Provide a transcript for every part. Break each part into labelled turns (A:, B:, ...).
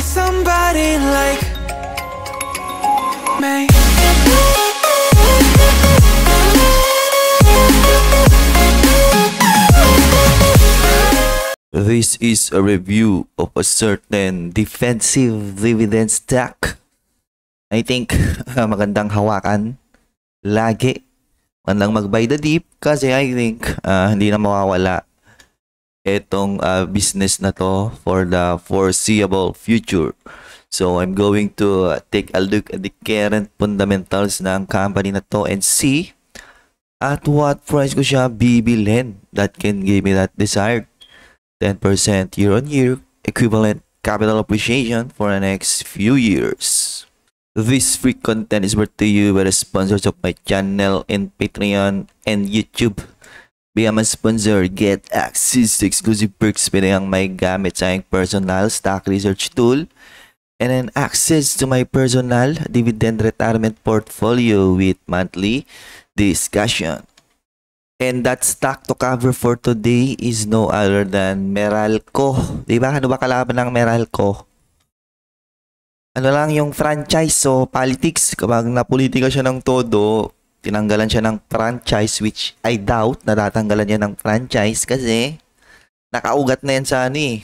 A: need somebody like me This is a review of a certain defensive dividend stock. I think magandang hawakan. Lagi. Wag lang mag-buy the dip kasi I think uh, hindi na mawawala etong uh, business na to for the foreseeable future. So I'm going to ah, take a look at the current fundamentals ng company na to and see at what price ko siya bibilhin that can give me that desired 10% year on year equivalent capital appreciation for the next few years. This free content is brought to you by the sponsors of my channel in Patreon and YouTube. Become a sponsor, get access to exclusive perks pwede kang may gamit sa aking personal stock research tool and then access to my personal dividend retirement portfolio with monthly discussion. And that stock to cover for today is no other than Meralco. Diba? Ano ba kalaban ng Meralco? Ano lang yung franchise, so politics, kapag napolitika siya ng todo, tinanggalan siya ng franchise which I doubt na tatanggalan niya ng franchise kasi nakaugat na yan sa ano eh.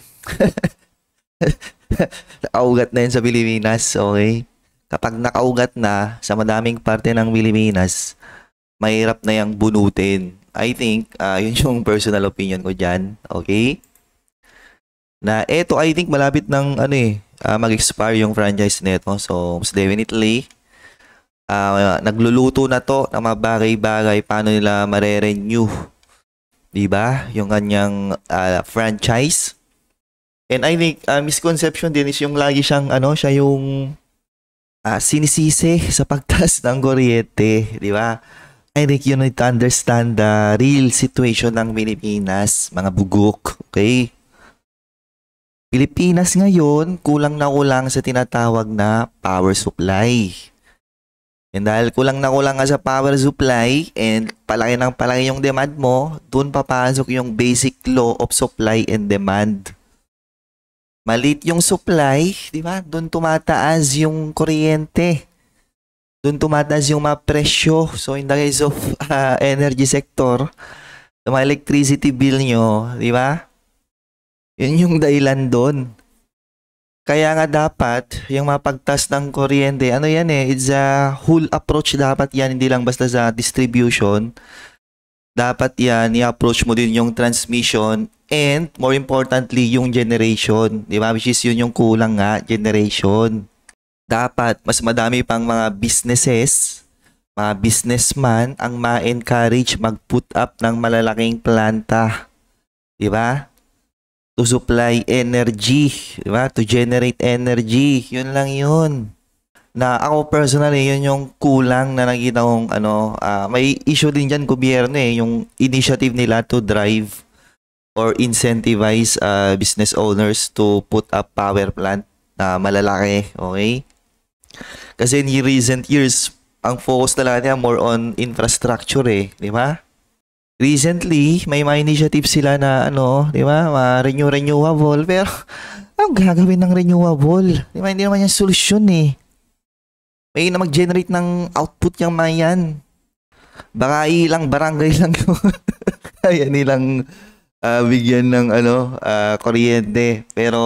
A: nakaugat na yan sa Pilipinas, okay? Kapag nakaugat na sa madaming parte ng Pilipinas, mahirap na yung bunutin. I think, uh, yun yung personal opinion ko dyan, okay? Na eto, I think malapit ng ano eh, uh, mag-expire yung franchise nito. So, most definitely, uh, nagluluto na to ng mga bagay-bagay paano nila mare-renew. 'Di ba? Yung kanyang uh, franchise. And I think uh, misconception din is yung lagi siyang ano, siya yung uh, sinisisi sa pagtas ng kuryente, 'di ba? I think you need to understand the real situation ng Pilipinas, mga bugok, okay? Pilipinas ngayon, kulang na kulang sa tinatawag na power supply. And dahil kulang na kulang nga sa power supply and palaki ng palaki yung demand mo, doon papasok yung basic law of supply and demand. Malit yung supply, di ba? Doon tumataas yung kuryente. Doon tumataas yung mga presyo. So in the case of uh, energy sector, yung mga electricity bill nyo, di ba? Yun yung dahilan doon. Kaya nga dapat, yung mapagtas ng kuryente, ano yan eh, it's a whole approach dapat yan, hindi lang basta sa distribution. Dapat yan, i-approach mo din yung transmission and more importantly, yung generation. Di ba? Which is yun yung kulang nga, generation. Dapat, mas madami pang mga businesses, mga businessman ang ma-encourage mag-put up ng malalaking planta. Di ba? to supply energy, di ba? To generate energy. Yun lang yun. Na ako personally, yun yung kulang na nakita kong ano, uh, may issue din diyan gobyerno eh, yung initiative nila to drive or incentivize uh, business owners to put up power plant na malalaki, okay? Kasi in recent years, ang focus talaga niya more on infrastructure eh, di ba? recently, may mga initiative sila na ano, di ba, ma-renew renewable, pero ang gagawin ng renewable? Di ba, hindi naman yan solusyon eh. May na mag-generate ng output yung mga yan. Baka ilang barangay lang yun. Ayan, nilang uh, bigyan ng ano, uh, kuryente. Pero,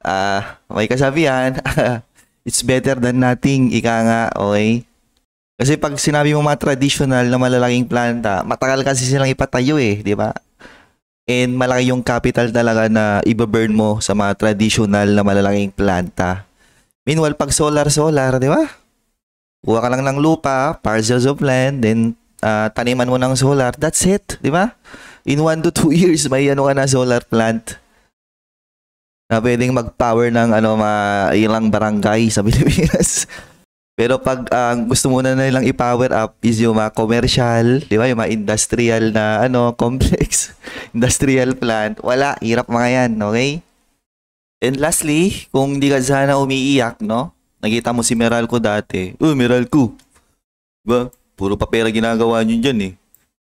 A: uh, may kasabihan, it's better than nothing, ika nga, okay? Kasi pag sinabi mo mga traditional na malalaking planta, matagal kasi silang ipatayo eh, di ba? And malaki yung capital talaga na i-burn mo sa mga traditional na malalaking planta. Meanwhile, pag solar-solar, di ba? Kuha ka lang ng lupa, parcels of land, then uh, taniman mo ng solar. That's it, di ba? In 1 to 2 years, may ano ka na solar plant na pwedeng mag-power ng ano, ma ilang barangay sa Pilipinas. Pero pag ah, ang uh, gusto muna na lang i-power up is yung mga commercial, di ba? Yung mga industrial na ano, complex, industrial plant. Wala, hirap mga yan, okay? And lastly, kung di ka sana umiiyak, no? Nakita mo si Meralco dati. Oh, Meralco. Diba? Puro papera ginagawa nyo dyan eh.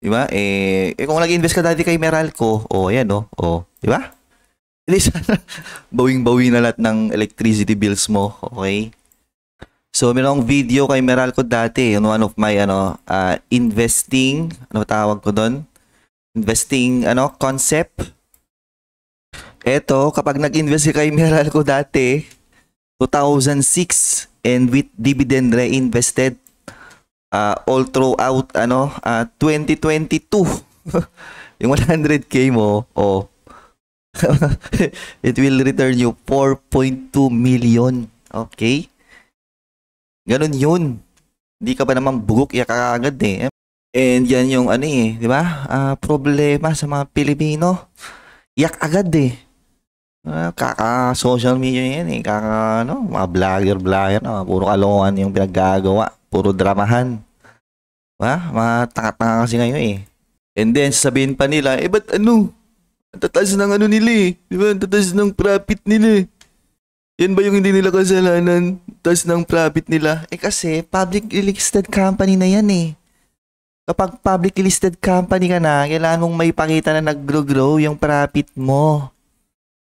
A: ba? Eh, eh kung nag-invest ka dati kay Meralco, oh, ayan oh. Oh, diba? Hindi sana bawing-bawi na lahat ng electricity bills mo, okay? So, merong video kay Meralco dati, on ano, one of my ano, uh, investing, ano tawag ko doon? Investing ano, concept. Eto, kapag nag-invest kay Meralco dati, 2006 and with dividend reinvested uh, all throughout ano uh, ah, 2022 yung 100k mo oh it will return you 4.2 million okay Ganun yun. Hindi ka pa naman bugok, iya ka agad eh. And yan yung ano eh, di ba? Uh, problema sa mga Pilipino. Yak agad eh. Uh, ah, kaka social media yan eh. Kaka ano, mga vlogger, vlogger. Uh, puro kalokohan yung pinaggagawa. Puro dramahan. Diba? Mga tanga-tanga kasi ngayon eh. And then sabihin pa nila, eh ba't ano? Ang tatas ng ano nila eh. Diba? Ang tatas ng profit nila eh. Yan ba yung hindi nila kasalanan? Tapos ng profit nila? Eh kasi, public listed company na yan eh. Kapag public listed company ka na, kailangan mong may pakita na nag-grow yung profit mo.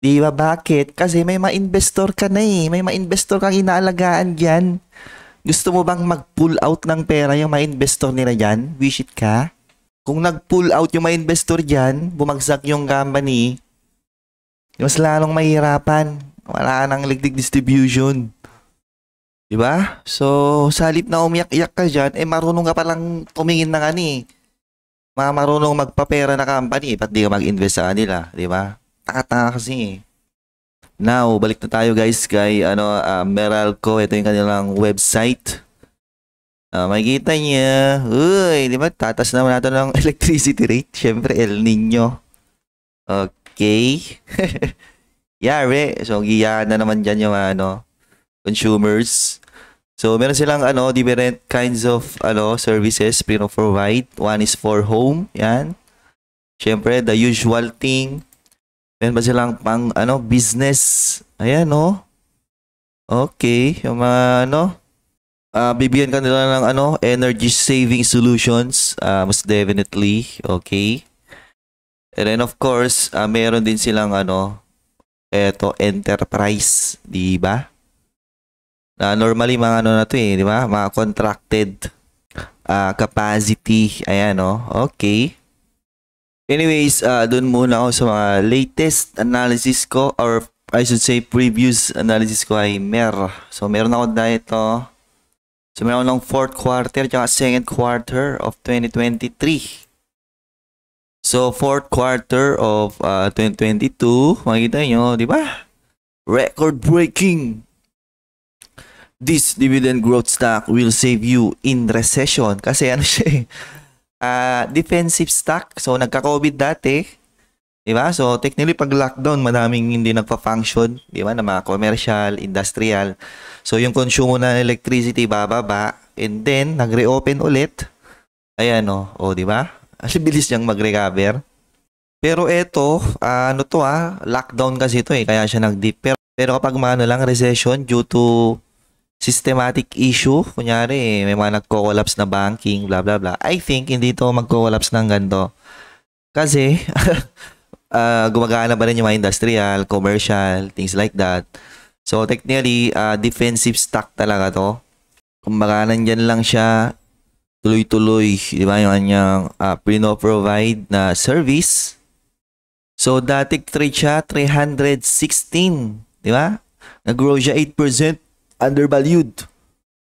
A: Di ba? Bakit? Kasi may mga investor ka na eh. May mga investor kang inaalagaan dyan. Gusto mo bang mag-pull out ng pera yung mga investor nila dyan? Wish it ka? Kung nag-pull out yung mga investor dyan, bumagsak yung company, mas lalong mahirapan wala nang ligdig distribution. 'Di ba? So, sa halip na umiyak-iyak ka diyan, eh marunong ka palang tumingin ng ani. Mga marunong magpapera na company, eh, ba't di ka mag-invest sa kanila, 'di ba? Tanga-tanga kasi eh. Now, balik na tayo guys kay ano, uh, Meralco. Ito yung kanilang website. Uh, makikita niya. Uy, di ba? Tatas naman natin ng electricity rate. Siyempre, El Nino. Okay. Yari. So, giya na naman dyan yung ano, consumers. So, meron silang ano, different kinds of ano, services provide. One is for home. Yan. Siyempre, the usual thing. Meron ba silang pang ano, business? Ayan, no? Okay. Yung mga ano, uh, bibigyan ka nila ng ano, energy saving solutions. Uh, most definitely. Okay. And then, of course, uh, meron din silang ano, eto enterprise, 'di ba? Uh, normally mga ano na 'to eh, 'di ba? Mga contracted uh, capacity, ayan no. Oh. Okay. Anyways, uh, ah, doon muna ako sa mga latest analysis ko or I should say previous analysis ko ay mer. So meron ako na ito. So meron ng fourth quarter at second quarter of 2023. So, fourth quarter of uh, 2022, makikita nyo, di ba? Record-breaking. This dividend growth stock will save you in recession. Kasi ano siya eh, uh, defensive stock. So, nagka-COVID dati. Di ba? So, technically, pag lockdown, madaming hindi nagpa-function. Di ba? Na mga commercial, industrial. So, yung consumo na electricity bababa. And then, nag-reopen ulit. Ayan o. Oh, o, oh, di ba? Ang bilis niyang mag-recover. Pero eto, uh, ano to ah, lockdown kasi ito eh, kaya siya nag-dip. Pero, pero kapag ano lang, recession due to systematic issue, kunyari eh, may mga nagko-collapse na banking, bla bla bla. I think hindi to magko-collapse ng ganito. Kasi uh, gumagana pa rin yung mga industrial, commercial, things like that. So technically, uh, defensive stock talaga to. Kumbaga nandyan lang siya tuloy-tuloy, di ba, yung kanyang uh, pino-provide na service. So, dati trade siya 316, di ba? Nag-grow siya 8% undervalued.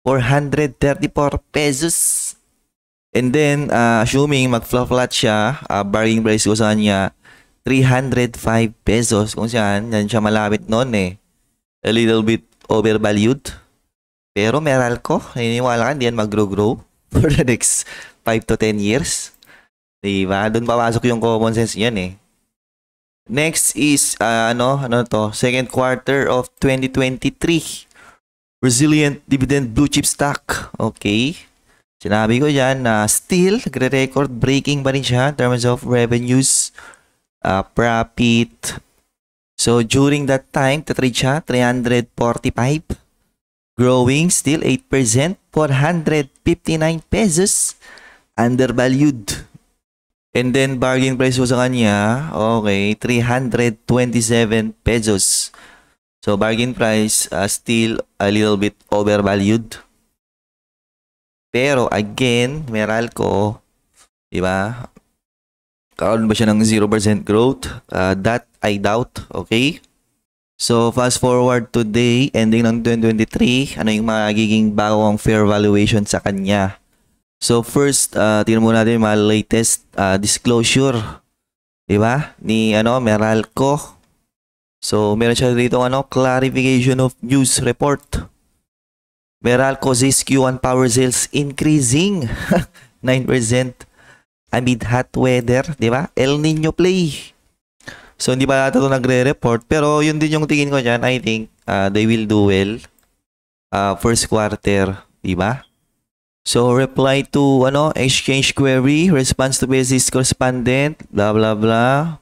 A: 434 pesos. And then, uh, assuming mag-flat siya, uh, ah, bargaining price ko sa kanya, 305 pesos. Kung saan, yan siya malapit noon eh. A little bit overvalued. Pero Meralco, naniniwala ka, hindi yan mag-grow-grow. for the next 5 to 10 years. Diba? Doon papasok yung common sense niyan eh. Next is, uh, ano, ano to? Second quarter of 2023. Resilient Dividend Blue Chip Stock. Okay. Sinabi ko dyan na uh, still, nagre-record breaking pa rin siya in terms of revenues, uh, profit. So, during that time, tatrade siya, 345 growing still 8%, 459 pesos, undervalued. And then bargain price ko sa kanya, okay, 327 pesos. So bargain price uh, still a little bit overvalued. Pero again, Meralco, di ba? Karoon ba siya ng 0% growth? Uh, that I doubt, okay? So fast forward today, ending ng 2023, ano yung magiging bagong fair valuation sa kanya? So first, uh, tingnan muna natin yung mga latest uh, disclosure, 'di ba? Ni ano, Meralco. So meron siya dito ano, clarification of news report. Meralco says Q1 power sales increasing 9% amid hot weather, 'di ba? El Nino play. So, hindi pa ata 'to nagre-report. Pero, yun din yung tingin ko diyan. I think uh, they will do well. Uh, first quarter, di ba? So, reply to, ano, exchange query, response to basis correspondent, blah, blah, blah.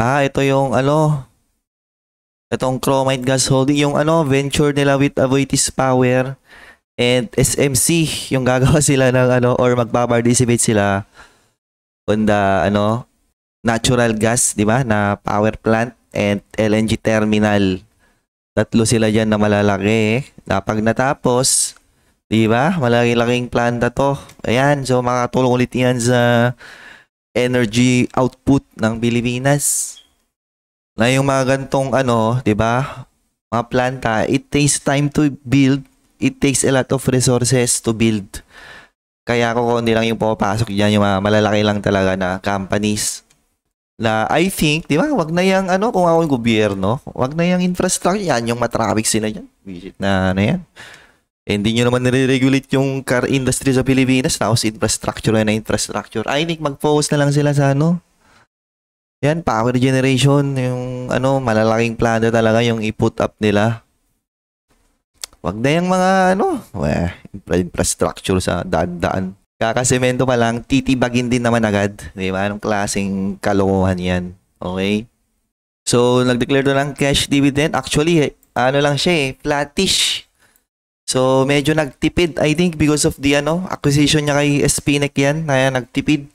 A: Ah, ito yung, ano, itong Chromite Gas Holding, yung, ano, venture nila with Avoitis Power and SMC, yung gagawa sila ng, ano, or magpa-participate sila on the, ano, natural gas, di ba, na power plant and LNG terminal. Tatlo sila diyan na malalaki. Eh. pag natapos, di ba, malaki-laking planta to. Ayan, so makakatulong ulit yan sa energy output ng Pilipinas. Na yung mga gantong ano, di ba, mga planta, it takes time to build. It takes a lot of resources to build. Kaya ako konti lang yung pumapasok dyan, yung mga malalaki lang talaga na companies na I think, di ba, wag na yung ano, kung ako yung gobyerno, wag na yung infrastructure, yan yung matraffic sila dyan. Visit na, ano yan. Eh, hindi nyo naman nire-regulate yung car industry sa Pilipinas, tapos infrastructure na infrastructure. I think mag-focus na lang sila sa ano, yan, power generation, yung ano, malalaking plano talaga yung i-put up nila. Wag na yung mga ano, weh, infrastructure sa dadaan. Kakasemento pa lang, titibagin din naman agad. Di ba? Anong klaseng kalokohan yan? Okay? So, nag-declare doon ng cash dividend. Actually, eh, ano lang siya eh, flattish. So, medyo nagtipid, I think, because of the ano, acquisition niya kay Spinec yan. Kaya nagtipid.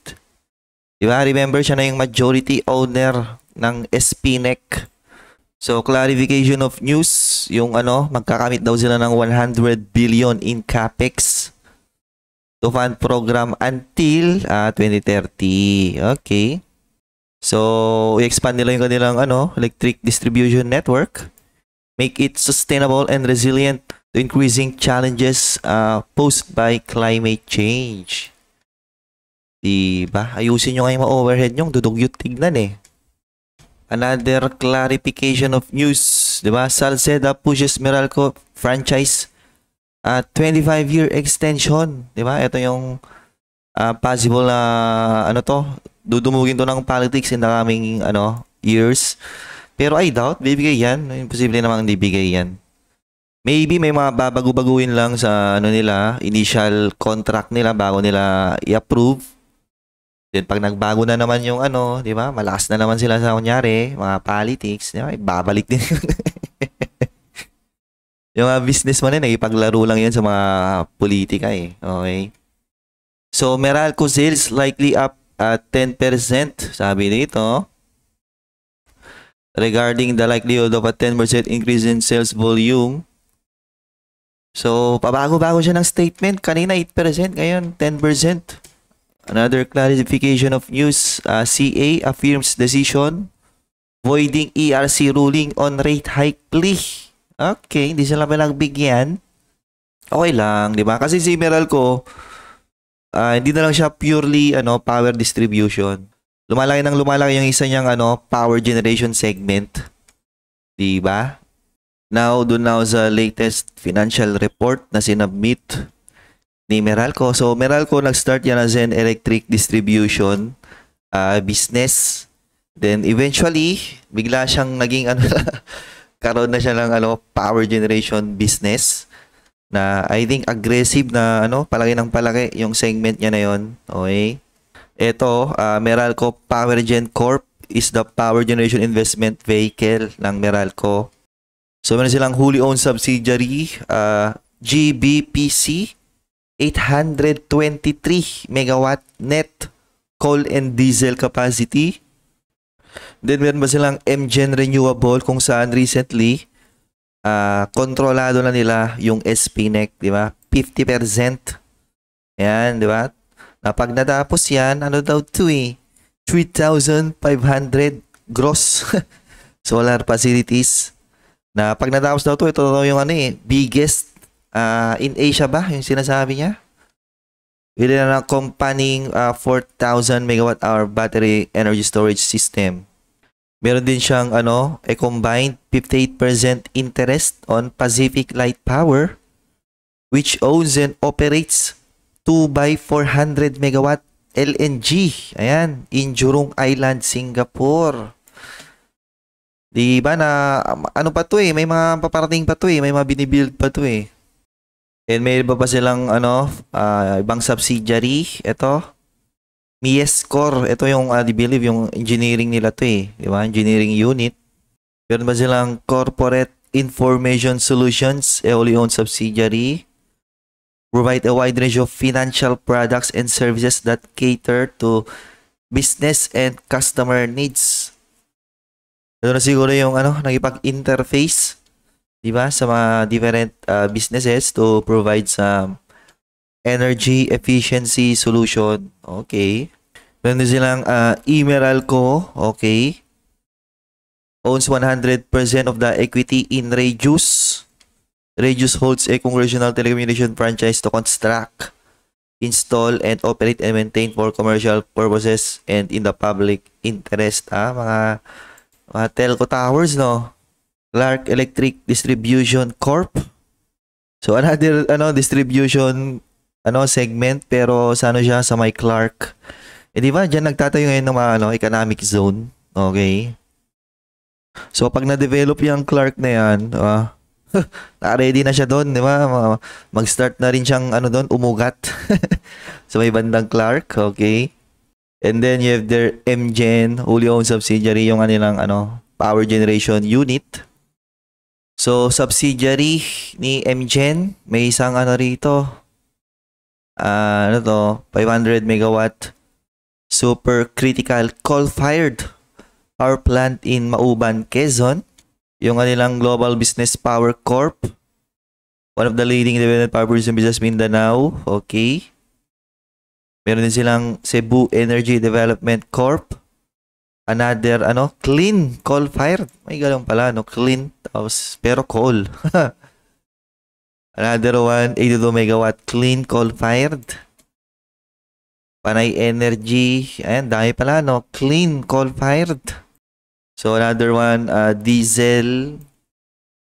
A: Di ba? Remember, siya na yung majority owner ng Spinec. So, clarification of news, yung ano, magkakamit daw sila ng 100 billion in capex to fund program until uh, ah, 2030. Okay. So, i-expand nila yung kanilang ano, electric distribution network. Make it sustainable and resilient to increasing challenges uh, posed by climate change. Diba? Ayusin nyo kayong ma-overhead nyo. Dudugyot tignan eh. Another clarification of news. Diba? Salceda pushes Meralco franchise at ah, 25-year extension, 'di ba? Ito yung uh, possible na ano to, dudumugin to ng politics in the coming ano years. Pero I doubt bibigay 'yan, imposible namang hindi bigay 'yan. Maybe may mga babago-baguhin lang sa ano nila, initial contract nila bago nila i-approve. Then pag nagbago na naman yung ano, 'di ba? Malakas na naman sila sa kunyari, mga politics, 'di ba? Babalik din. Yung mga businessman na nagipaglaro lang yun sa mga politika eh. Okay? So, Meralco sales likely up at 10%, sabi dito. Regarding the likelihood of a 10% increase in sales volume. So, pabago-bago siya ng statement. Kanina 8%, ngayon 10%. Another clarification of news, uh, CA affirms decision voiding ERC ruling on rate hike plea. Okay, hindi sila pinagbigyan. Okay lang, di ba? Kasi si Emerald ko, uh, hindi na lang siya purely ano power distribution. Lumalaki nang lumalaki yung isa niyang ano power generation segment. 'Di ba? Now, doon na sa latest financial report na sinubmit ni Meralco. So, Meralco nag-start yan as an electric distribution uh, business. Then, eventually, bigla siyang naging ano nagkaroon na siya ng ano, power generation business na I think aggressive na ano, palagi ng palaki yung segment niya na yon. Okay? Ito, uh, ah, Meralco Power Gen Corp is the power generation investment vehicle ng Meralco. So meron silang wholly owned subsidiary, uh, GBPC 823 megawatt net coal and diesel capacity Then meron ba silang MGen Renewable kung saan recently uh, kontrolado na nila yung SPNEC, di ba? 50%. Ayan, di ba? Na pag natapos yan, ano daw to eh? 3,500 gross solar facilities. Na pag natapos daw to, ito daw yung ano eh, biggest uh, in Asia ba? Yung sinasabi niya? Bili na ng company uh, 4,000 megawatt hour battery energy storage system. Meron din siyang ano, a combined 58% interest on Pacific Light Power which owns and operates 2 by 400 megawatt LNG. Ayan, in Jurong Island, Singapore. Di ba na um, ano pa to eh, may mga paparating pa to eh, may mga binibuild pa to eh. And may iba pa silang ano, uh, ibang subsidiary, ito. Mies Core, ito yung ah, I believe yung engineering nila to eh, di ba? Engineering unit. Meron ba silang Corporate Information Solutions, a wholly owned subsidiary? Provide a wide range of financial products and services that cater to business and customer needs. Ito na siguro yung ano, nagipag-interface, di ba, sa mga different uh, businesses to provide some energy efficiency solution. Okay. Meron din silang uh, ah, Emeralco. Okay. Owns 100% of the equity in Regus. Regus holds a congressional telecommunication franchise to construct, install, and operate and maintain for commercial purposes and in the public interest. Ah, mga, mga telco towers, no? Clark Electric Distribution Corp. So, another ano, distribution ano segment pero sa ano siya sa may Clark. Eh di ba diyan nagtatayo ngayon ng mga ano economic zone. Okay. So pag na-develop yung Clark na yan, ah, uh, na-ready na siya doon, di ba? Mag-start na rin siyang ano doon, umugat. sa so, may bandang Clark, okay? And then you have their MGen, wholly owned subsidiary, yung kanilang ano, power generation unit. So subsidiary ni MGen, may isang ano rito, uh, ano to, 500 megawatt super critical coal-fired power plant in Mauban, Quezon. Yung kanilang Global Business Power Corp. One of the leading independent power producers in Business Mindanao. Okay. Meron din silang Cebu Energy Development Corp. Another, ano, clean coal-fired. May galang pala, no? Clean, tapos, pero coal. Another one, 82 megawatt clean coal fired. Panay energy. Ayan, dami pala, no? Clean coal fired. So, another one, uh, diesel.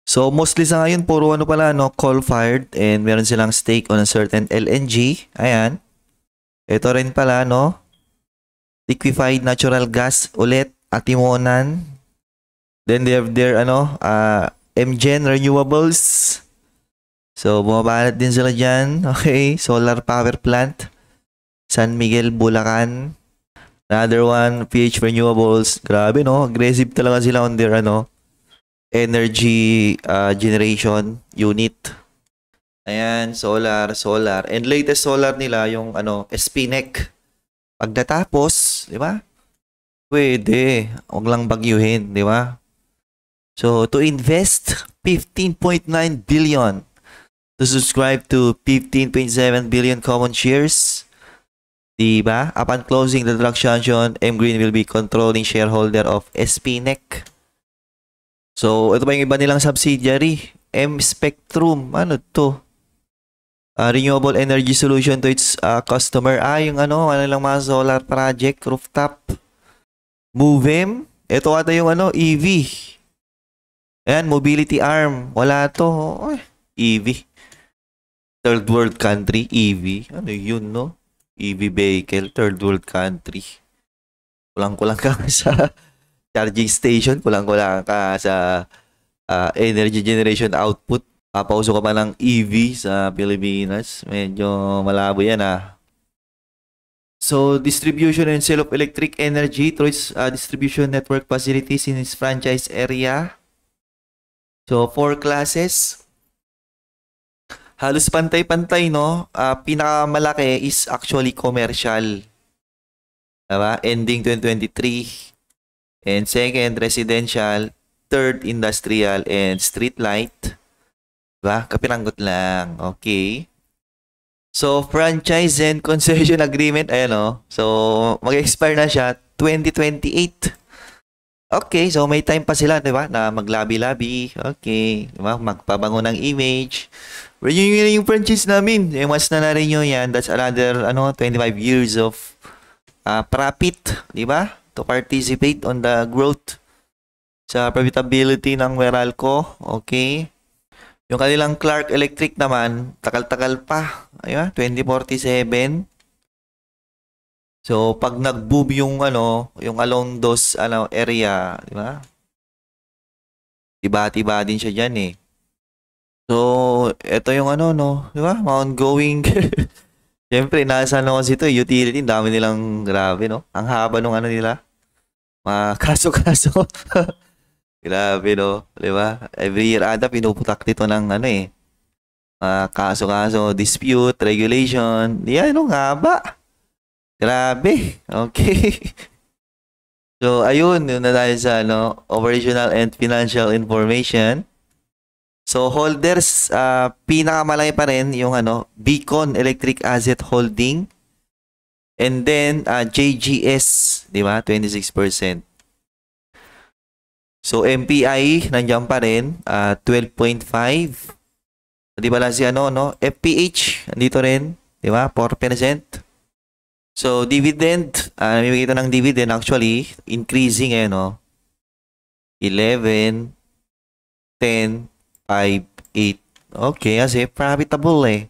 A: So, mostly sa ngayon, puro ano pala, no? Coal fired and meron silang stake on a certain LNG. Ayan. Ito rin pala, no? Liquefied natural gas ulit, atimonan. Then they have their, ano, uh, MGen Renewables. So, bumabanat din sila dyan. Okay, solar power plant. San Miguel, Bulacan. Another one, PH Renewables. Grabe, no? Aggressive talaga sila on their, ano, energy uh, generation unit. Ayan, solar, solar. And latest solar nila, yung, ano, SPNEC. Pag natapos, di ba? Pwede. Huwag lang bagyuhin, di ba? So, to invest 15.9 billion to subscribe to 15.7 billion common shares. Diba? Upon closing the transaction, M. Green will be controlling shareholder of SPNEC. So, ito pa yung iba nilang subsidiary. M Spectrum. Ano to? Uh, renewable energy solution to its uh, customer. Ah, yung ano, ano lang mga solar project, rooftop. Movem. Ito ata yung ano, EV. Ayan, mobility arm. Wala to. Oh, EV third world country, EV. Ano yun, no? EV vehicle, third world country. Kulang-kulang ka sa charging station, kulang-kulang ka sa uh, energy generation output. Papauso ka pa ng EV sa Pilipinas. Medyo malabo yan, ah. So, distribution and sale of electric energy through its uh, distribution network facilities in its franchise area. So, four classes halos pantay-pantay, no? Uh, pinakamalaki is actually commercial. Diba? Ending 2023. And second, residential. Third, industrial and street light. Diba? Kapiranggot lang. Okay. So, franchise and concession agreement, ayan o. Oh. So, mag-expire na siya 2028. Okay, so may time pa sila, 'di ba? Na maglabi-labi. Okay, 'di ba? Magpabango ng image. Renew yun yung franchise namin. Eh, once na na-renew yan, that's another ano 25 years of uh, profit, 'di ba? To participate on the growth sa profitability ng Meralco. Okay. Yung kanilang Clark Electric naman, takal-takal pa. Ayun, 2047. So, pag nag-boom yung ano, yung along those ano, area, di ba? Iba-iba din siya diyan eh. So, ito yung ano, no? Di ba? Ongoing. Siyempre, nasa ano kasi ito, eh. utility. dami nilang grabe, no? Ang haba ng ano nila. Mga kaso-kaso. grabe, no? Di ba? Every year ata, pinuputak dito ng ano eh. Mga kaso-kaso, dispute, regulation. Yan, yeah, no? Nga ba? Grabe. Okay. so, ayun, yun na tayo sa ano, operational and financial information. So, holders, uh, pinakamalaki pa rin yung ano, Beacon Electric Asset Holding. And then, uh, ah, JGS, di ba? 26%. So, MPI, nandiyan pa rin, uh, ah, 12.5. Di pala si ano, no? FPH, nandito rin, di ba? 4%. So, dividend, uh, namimigay ito ng dividend actually, increasing eh, no? 11, 10, 5, 8. Okay, kasi profitable eh.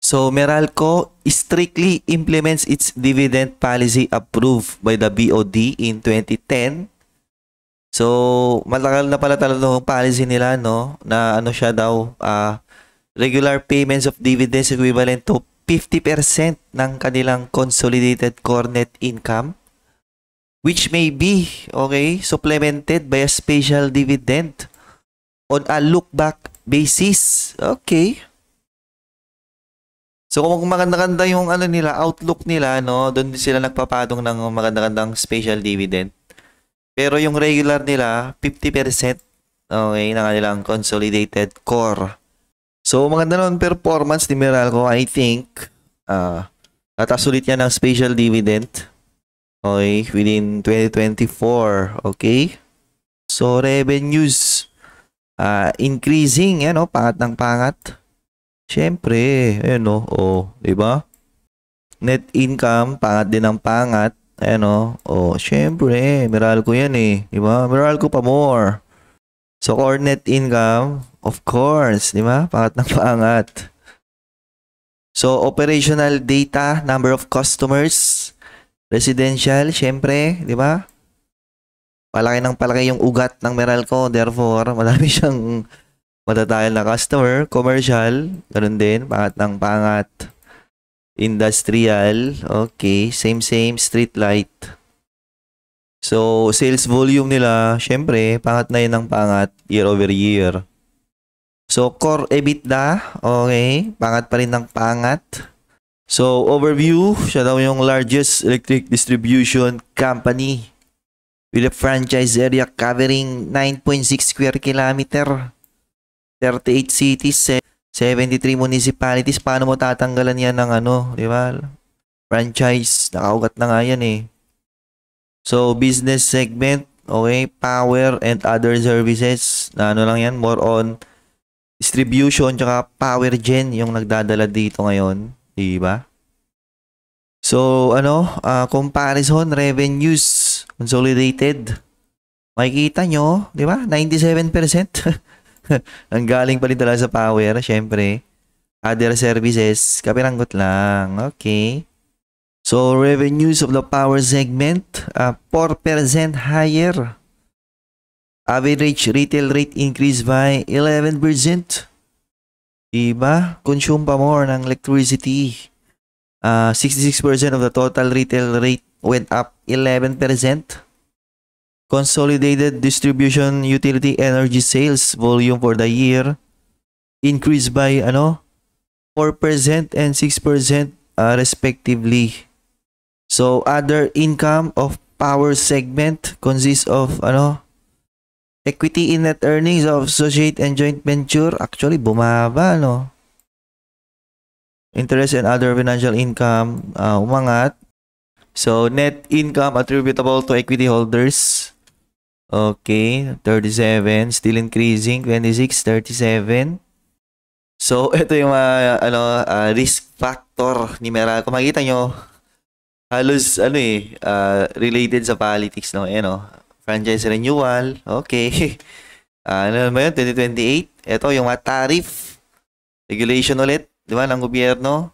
A: So, Meralco strictly implements its dividend policy approved by the BOD in 2010. So, matagal na pala talaga ng policy nila, no? Na ano siya daw, uh, regular payments of dividends equivalent to 50% ng kanilang consolidated core net income which may be okay supplemented by a special dividend on a look back basis okay So kung maganda-ganda yung ano nila, outlook nila, no, doon sila nagpapadong ng maganda-gandang special dividend. Pero yung regular nila, 50% okay, ng kanilang consolidated core So, maganda naman performance ni Meralco. I think, uh, ah, tatas ulit niya ng special dividend. Okay, within 2024. Okay. So, revenues uh, increasing. ano oh, pangat ng pangat. Siyempre, ayun, oh, oh, diba? Net income, pangat din ng pangat. Ayan, oh, oh, siyempre, Meralco yan eh. Diba? Meralco pa more. So, core net income, Of course, di ba? Pangat ng pangat. So, operational data, number of customers, residential, syempre, di ba? Palaki ng palaki yung ugat ng Meralco, therefore, marami siyang matatayal na customer. Commercial, ganun din, pangat ng pangat. Industrial, okay, same same, street light. So, sales volume nila, syempre, pangat na yun ng pangat year over year. So, core EBITDA, okay, pangat pa rin ng pangat. So, overview, siya daw yung largest electric distribution company with a franchise area covering 9.6 square kilometer, 38 cities, 73 municipalities. Paano mo tatanggalan yan ng ano, di ba? Franchise, nakaugat na nga yan eh. So, business segment, okay, power and other services, na ano lang yan, more on distribution tsaka power gen yung nagdadala dito ngayon, 'di ba? So, ano, uh, comparison revenues consolidated. Makikita nyo, 'di ba? 97% ang galing pa rin talaga sa power, syempre. Other services, kapiranggot lang. Okay. So, revenues of the power segment, uh, ah, 4% higher Average retail rate increased by 11%. Diba? Consume pa more ng electricity. Uh, ah, 66% of the total retail rate went up 11%. Consolidated distribution utility energy sales volume for the year increased by ano 4% and 6% uh, ah, respectively. So other income of power segment consists of ano Equity in net earnings of associate and joint venture actually bumaba no. Interest and other financial income uh, umangat. So net income attributable to equity holders okay 37 still increasing 26 37. So ito yung uh, ano uh, risk factor ni Meral Kung makita nyo halos ano eh uh, related sa politics no eh oh. no Franchise renewal. Okay. Uh, ano naman yun? 2028. Ito, yung mga tariff. Regulation ulit. Di ba? Ng gobyerno.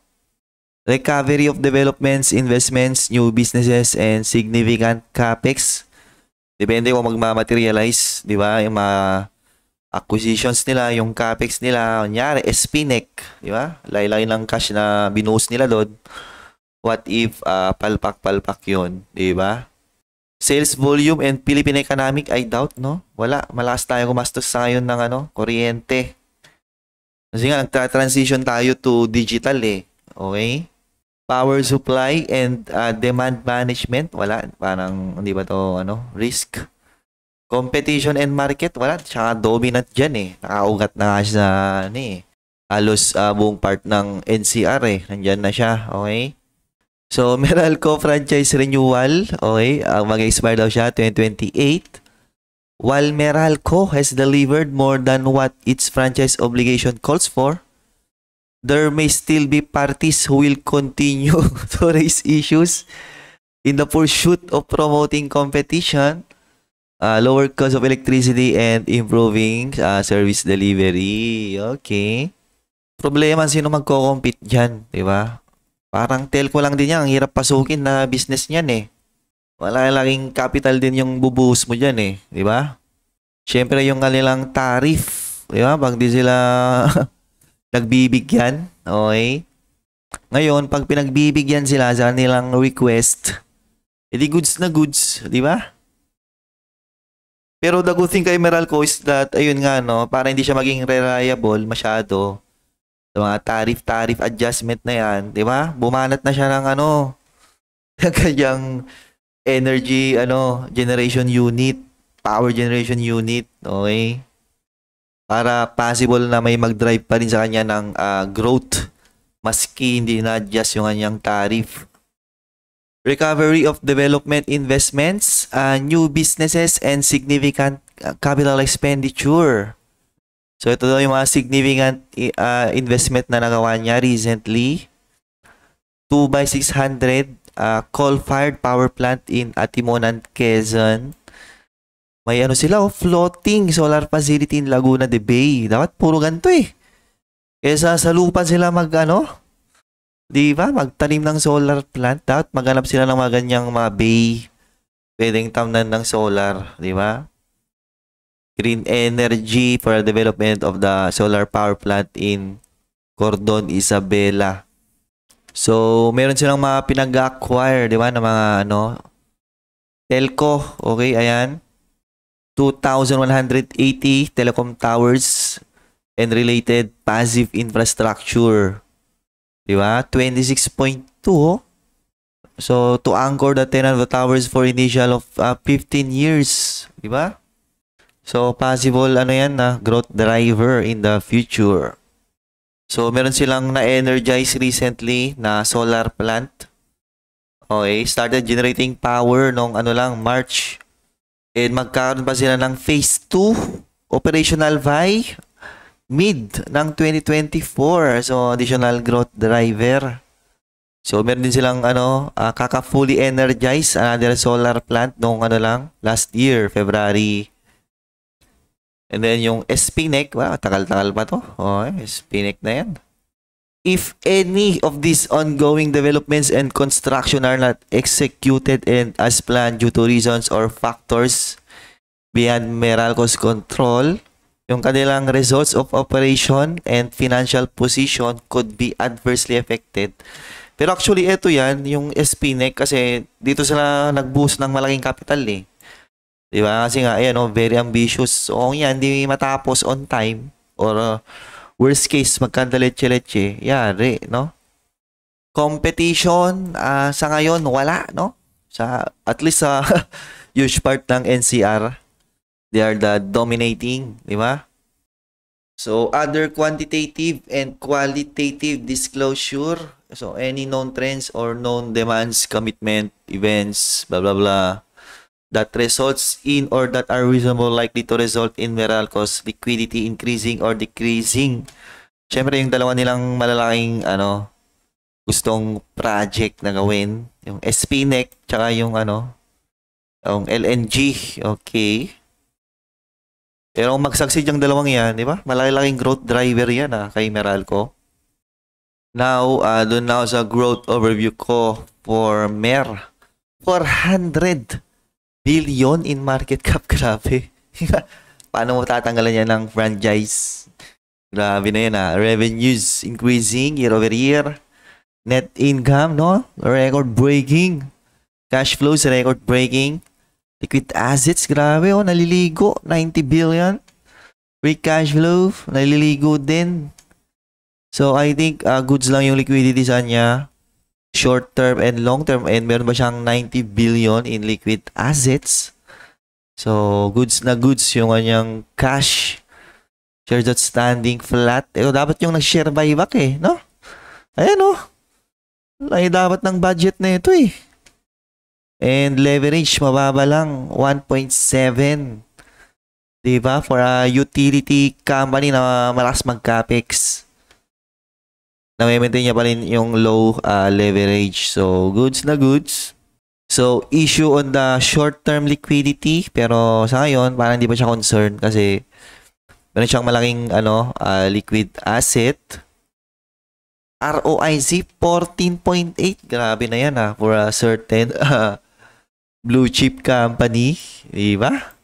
A: Recovery of developments, investments, new businesses, and significant capex. Depende kung magmamaterialize. Di ba? Yung mga acquisitions nila, yung capex nila, kunyari, SPNEC, di ba? Laylay ng cash na binuhos nila doon. What if uh, palpak-palpak yun, di ba? Sales volume and Philippine economic, I doubt, no? Wala. Malakas tayo kumastos sa ngayon ng ano, kuryente. Kasi nga, nagta-transition tayo to digital eh. Okay? Power supply and uh, demand management, wala. Parang, hindi ba to, ano, risk. Competition and market, wala. Tsaka dominant dyan eh. Nakaugat na siya sa, ano eh. Halos uh, buong part ng NCR eh. Nandyan na siya, okay? So, Meralco franchise renewal. Okay, ang mga expire daw siya 2028. While Meralco has delivered more than what its franchise obligation calls for, there may still be parties who will continue to raise issues in the pursuit of promoting competition, uh, lower cost of electricity, and improving uh, service delivery. Okay. Problema, sino magko-compete dyan, di ba? Parang telco lang din yan. Ang hirap pasukin na business niyan eh. Wala laging capital din yung bubuhos mo dyan eh. Di ba? Siyempre yung kanilang tariff. Di ba? Pag di sila nagbibigyan. Okay? Ngayon, pag pinagbibigyan sila sa kanilang request, edi goods na goods. Di ba? Pero the good thing kay Meralco is that, ayun nga, no, para hindi siya maging reliable masyado, sa mga tariff-tariff adjustment na yan, di ba? Bumanat na siya ng ano, kanyang energy ano generation unit, power generation unit, okay? Para possible na may mag-drive pa rin sa kanya ng uh, growth maski hindi na-adjust yung kanyang tariff. Recovery of development investments, uh, new businesses, and significant ah, capital expenditure. So, ito daw yung mga significant uh, investment na nagawa niya recently. 2 by 600 uh, coal-fired power plant in Atimonan, Quezon. May ano sila, oh, floating solar facility in Laguna de Bay. Dapat puro ganito eh. Kesa sa lupa sila mag ano, di ba, magtanim ng solar plant. Dapat maghanap sila ng mga ganyang mga bay. Pwedeng tamnan ng solar, di ba? green energy for the development of the solar power plant in Cordon Isabela. So, meron silang mga pinag-acquire, di ba, ng mga ano, telco, okay, ayan. 2,180 telecom towers and related passive infrastructure. Di ba? 26.2, So, to anchor the tenant of the towers for initial of uh, ah, 15 years. Di ba? So, possible ano yan na growth driver in the future. So, meron silang na-energize recently na solar plant. Okay, started generating power nung ano lang, March. And magkaroon pa sila ng phase 2 operational by mid ng 2024. So, additional growth driver. So, meron din silang ano, uh, kaka-fully energized another solar plant nung ano lang, last year, February And then yung SPNEC, wow, tagal-tagal pa to. Oh, eh, SPNEC na yan. If any of these ongoing developments and construction are not executed and as planned due to reasons or factors beyond Meralco's control, yung kanilang results of operation and financial position could be adversely affected. Pero actually, ito yan, yung SPNEC, kasi dito sila nag-boost ng malaking capital eh. Di ba? Kasi nga, ayan, oh, very ambitious. O kung yan, hindi matapos on time, or uh, worst case, magkandaleche-leche, yari, no? Competition, uh, sa ngayon, wala, no? Sa, at least sa uh, huge part ng NCR, they are the dominating, di ba? So, other quantitative and qualitative disclosure. So, any known trends or known demands, commitment, events, blah, blah, blah that results in or that are reasonable likely to result in meral cost liquidity increasing or decreasing. Siyempre, yung dalawa nilang malalaking ano, gustong project na gawin, yung SPNEC tsaka yung ano, yung LNG. Okay. Pero kung magsucceed yung dalawang yan, di ba? Malalaking growth driver yan ah, kay Meralco. Now, uh, ah, doon na sa growth overview ko for Mer. 400 Billion in market cap, grabe. Paano mo tatanggalan yan ng franchise? Grabe na yun ah. Revenues increasing year over year. Net income, no? Record breaking. Cash flows, record breaking. Liquid assets, grabe oh, naliligo. 90 billion. Free cash flow, naliligo din. So, I think uh, goods lang yung liquidity sa niya short term and long term and meron ba siyang 90 billion in liquid assets. So, goods na goods yung kanyang cash. Shares outstanding flat. Eh, dapat yung nag-share buyback eh, no? Ayan oh. ay dapat ng budget na ito eh. And leverage, mababa lang. 1.7. Diba? For a utility company na malas mag-capex na-maintain niya pa rin yung low uh, leverage. So, goods na goods. So, issue on the short-term liquidity, pero sa ngayon, parang hindi pa siya concerned kasi meron siyang malaking ano, uh, liquid asset. ROIC 14.8. Grabe na yan ha, ah, for a certain uh, blue chip company. Di ba?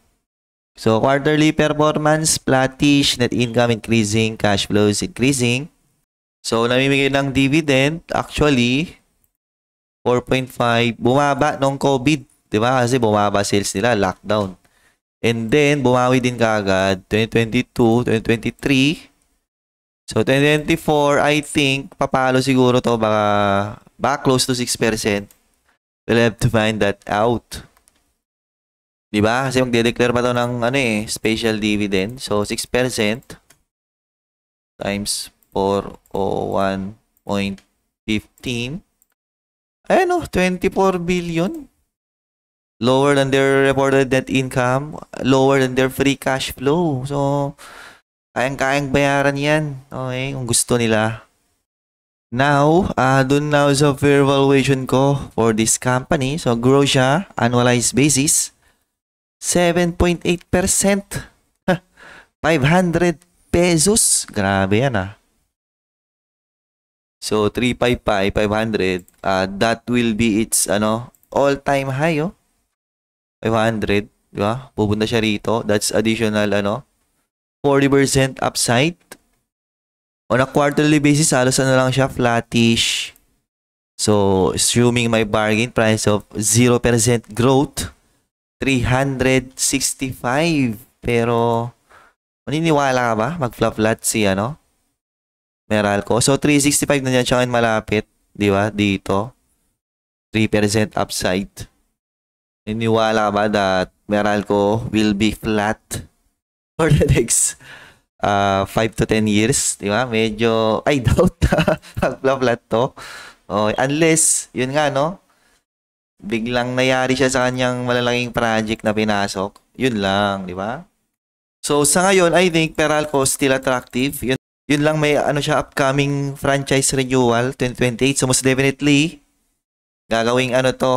A: So, quarterly performance, flattish, net income increasing, cash flows increasing. So, namimigay ng dividend, actually, 4.5, bumaba nung COVID. di ba Kasi bumaba sales nila, lockdown. And then, bumawi din kaagad, 2022, 2023. So, 2024, I think, papalo siguro to, baka, baka close to 6%. We'll have to find that out. Diba? Kasi magde-declare pa to ng, ano eh, special dividend. So, 6% times 401.15. Ayan o, 24 billion. Lower than their reported net income, lower than their free cash flow. So, kayang-kayang bayaran yan. Okay, kung gusto nila. Now, uh, dun na sa fair valuation ko for this company. So, grow siya, annualized basis. 7.8%. 500 pesos. Grabe yan ah. So 355 500 uh, that will be its ano all-time high oh. 500, di ba? Pupunta siya rito. That's additional ano 40% upside. On a quarterly basis, halos ano lang siya, flattish. So, assuming my bargain price of 0% growth, 365. Pero, maniniwala ka ba? Mag-flat si ano? Meralco. So, 365 na yan siya ngayon malapit. Di ba? Dito. 3% upside. Niniwala ka ba that Meralco will be flat for the next uh, ah, 5 to 10 years? Di ba? Medyo, I doubt na flat to. Oh, unless, yun nga, no? Biglang nayari siya sa kanyang malalaking project na pinasok. Yun lang, di ba? So, sa ngayon, I think Peralco still attractive. Yun yun lang may ano siya upcoming franchise renewal 2028 so most definitely gagawing ano to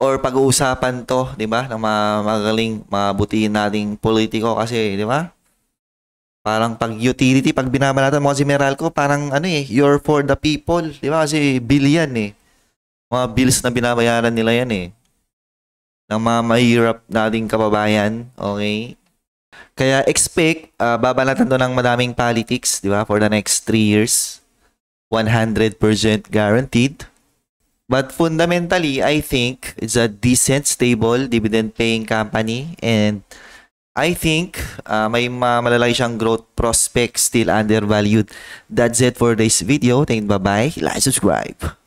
A: or pag-uusapan to, 'di ba, ng mga magaling, mabutihin nating politiko kasi, 'di ba? Parang pag utility, pag binabanatan mo si Meralco, parang ano eh, you're for the people, 'di ba? Kasi billion eh. Mga bills na binabayaran nila 'yan eh. Ng mga mahirap nating kababayan, okay? Kaya expect, uh, babalatan to ng madaming politics, di ba, for the next 3 years. 100% guaranteed. But fundamentally, I think it's a decent, stable, dividend-paying company. And I think uh, may malalaki siyang growth prospects still undervalued. That's it for this video. Thank you. Bye-bye. Like, subscribe.